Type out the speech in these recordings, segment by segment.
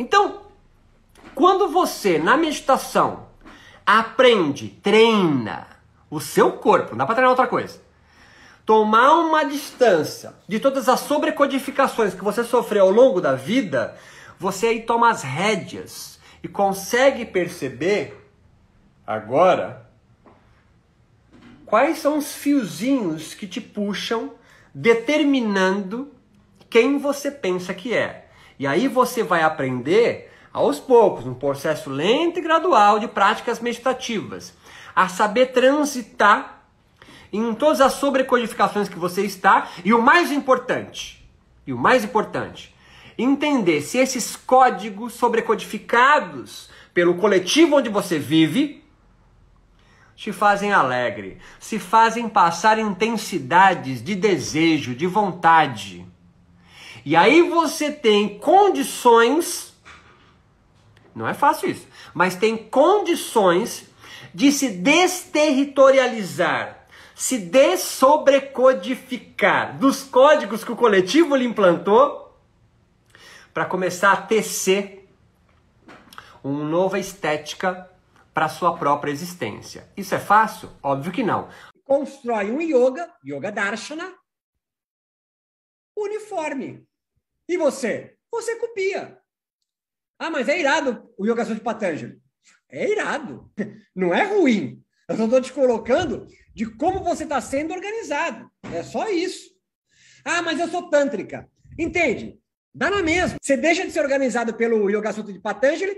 Então, quando você na meditação aprende, treina o seu corpo, não dá para treinar outra coisa. Tomar uma distância de todas as sobrecodificações que você sofreu ao longo da vida, você aí toma as rédeas e consegue perceber agora quais são os fiozinhos que te puxam determinando quem você pensa que é. E aí você vai aprender aos poucos, num processo lento e gradual de práticas meditativas, a saber transitar em todas as sobrecodificações que você está, e o mais importante, e o mais importante, entender se esses códigos sobrecodificados pelo coletivo onde você vive te fazem alegre, se fazem passar intensidades de desejo, de vontade e aí você tem condições, não é fácil isso, mas tem condições de se desterritorializar, se dessobrecodificar dos códigos que o coletivo lhe implantou para começar a tecer uma nova estética para sua própria existência. Isso é fácil? Óbvio que não. Constrói um yoga, yoga darshana, uniforme. E você? Você copia. Ah, mas é irado o yoga Sutra de Patanjali. É irado. Não é ruim. Eu só estou te colocando de como você está sendo organizado. É só isso. Ah, mas eu sou tântrica. Entende? Dá na mesma. Você deixa de ser organizado pelo Yoga Sutra de Patanjali,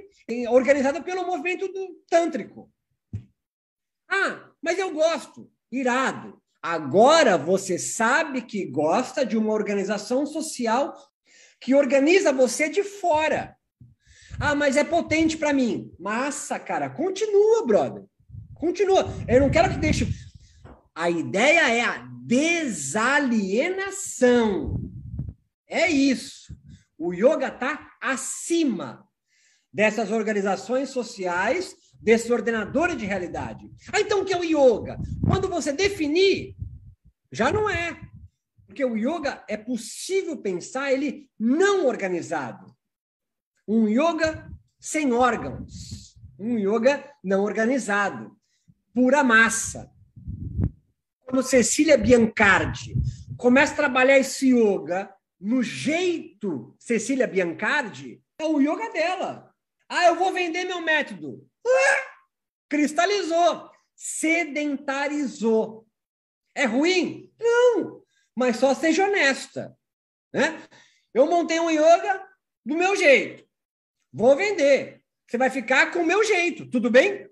organizado pelo movimento do tântrico. Ah, mas eu gosto. Irado. Agora você sabe que gosta de uma organização social que organiza você de fora. Ah, mas é potente para mim. Massa, cara. Continua, brother. Continua. Eu não quero que deixe. A ideia é a desalienação. É isso. O yoga está acima dessas organizações sociais, desses ordenadores de realidade. Ah, então o que é o yoga? Quando você definir, já não é. Porque o yoga é possível pensar ele não organizado. Um yoga sem órgãos. Um yoga não organizado. Pura massa. Quando Cecília Biancardi começa a trabalhar esse yoga no jeito Cecília Biancardi, é o yoga dela. Ah, eu vou vender meu método. Ah, cristalizou, sedentarizou. É ruim? Não! mas só seja honesta. Né? Eu montei um yoga do meu jeito. Vou vender. Você vai ficar com o meu jeito, tudo bem?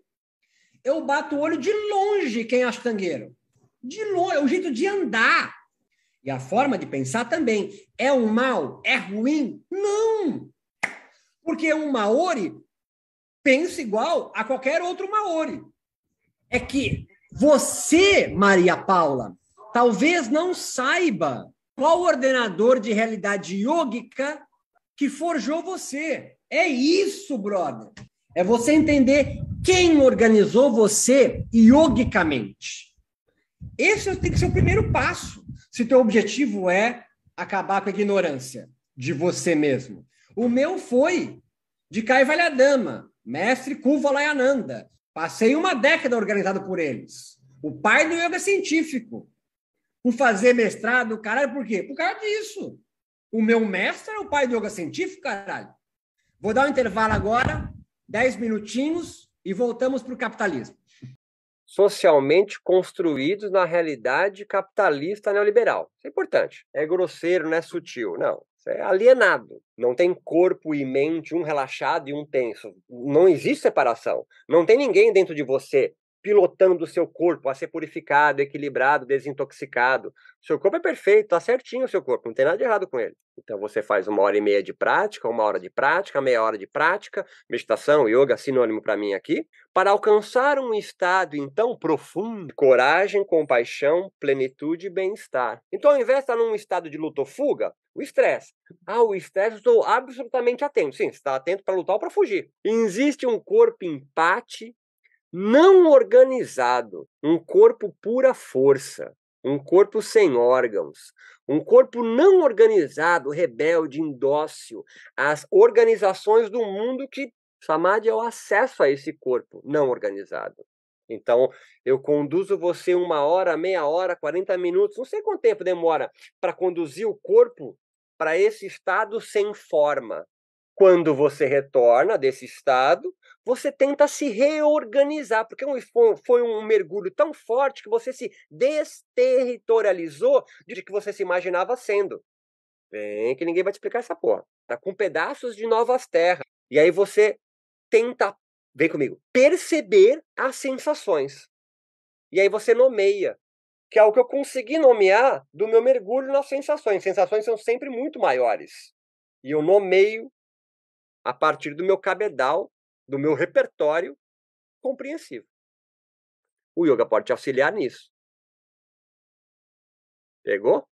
Eu bato o olho de longe quem é ashtangero. De longe, é o jeito de andar. E a forma de pensar também. É um mal? É ruim? Não! Porque um maori pensa igual a qualquer outro maori. É que você, Maria Paula, talvez não saiba qual ordenador de realidade yogica que forjou você. É isso, brother. É você entender quem organizou você yogicamente. Esse é tem que ser o primeiro passo. Se teu objetivo é acabar com a ignorância de você mesmo. O meu foi de Kaivalyadama, mestre Kuvalayananda. Passei uma década organizado por eles. O pai do yoga científico por fazer mestrado, caralho, por quê? Por causa disso. O meu mestre é o pai do yoga científico, caralho. Vou dar um intervalo agora, dez minutinhos, e voltamos para o capitalismo. Socialmente construídos na realidade capitalista neoliberal. Isso é importante. É grosseiro, não é sutil. Não. Isso é alienado. Não tem corpo e mente, um relaxado e um tenso. Não existe separação. Não tem ninguém dentro de você pilotando o seu corpo a ser purificado, equilibrado, desintoxicado. seu corpo é perfeito, tá certinho o seu corpo, não tem nada de errado com ele. Então você faz uma hora e meia de prática, uma hora de prática, meia hora de prática, meditação, yoga, sinônimo para mim aqui, para alcançar um estado então profundo, coragem, compaixão, plenitude e bem-estar. Então ao invés de estar num estado de luta ou fuga, o estresse. Ah, o estresse, estou absolutamente atento. Sim, está atento para lutar ou para fugir. Existe um corpo empate não organizado, um corpo pura força, um corpo sem órgãos, um corpo não organizado, rebelde, indócil às organizações do mundo que Samadhi é o acesso a esse corpo não organizado. Então, eu conduzo você uma hora, meia hora, 40 minutos, não sei quanto tempo demora para conduzir o corpo para esse estado sem forma, quando você retorna desse estado, você tenta se reorganizar, porque é foi um mergulho tão forte que você se desterritorializou de que você se imaginava sendo. Vem que ninguém vai te explicar essa porra. Tá com pedaços de novas terras. E aí você tenta, vem comigo, perceber as sensações. E aí você nomeia, que é o que eu consegui nomear do meu mergulho nas sensações. Sensações são sempre muito maiores. E eu nomeio a partir do meu cabedal, do meu repertório compreensivo. O yoga pode te auxiliar nisso. Pegou?